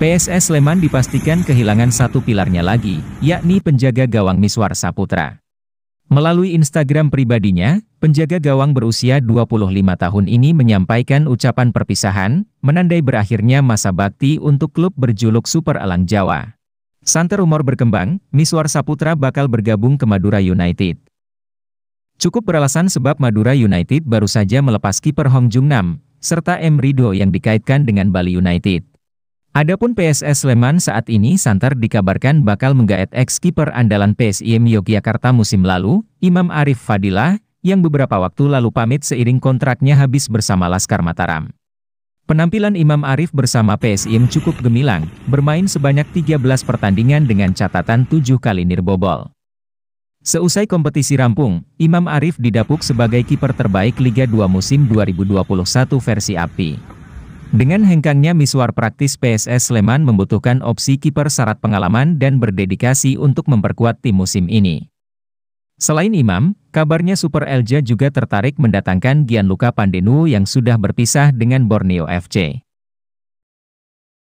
PSS Sleman dipastikan kehilangan satu pilarnya lagi, yakni penjaga gawang Miswar Saputra. Melalui Instagram pribadinya, penjaga gawang berusia 25 tahun ini menyampaikan ucapan perpisahan, menandai berakhirnya masa bakti untuk klub berjuluk Super Alang Jawa. Santer rumor berkembang, Miswar Saputra bakal bergabung ke Madura United. Cukup beralasan sebab Madura United baru saja melepas kiper Hong Jung Nam, serta Emrido yang dikaitkan dengan Bali United. Adapun PSS Sleman saat ini Santer dikabarkan bakal menggaet ex-kiper andalan PSIM Yogyakarta musim lalu, Imam Arif Fadilah, yang beberapa waktu lalu pamit seiring kontraknya habis bersama Laskar Mataram. Penampilan Imam Arif bersama PSIM cukup gemilang, bermain sebanyak 13 pertandingan dengan catatan 7 kali nirbobol. Seusai kompetisi rampung, Imam Arif didapuk sebagai kiper terbaik Liga 2 musim 2021 versi API. Dengan hengkangnya miswar praktis PSS Sleman membutuhkan opsi kiper syarat pengalaman dan berdedikasi untuk memperkuat tim musim ini. Selain Imam, kabarnya Super Elja juga tertarik mendatangkan Gianluca Pandenu yang sudah berpisah dengan Borneo FC.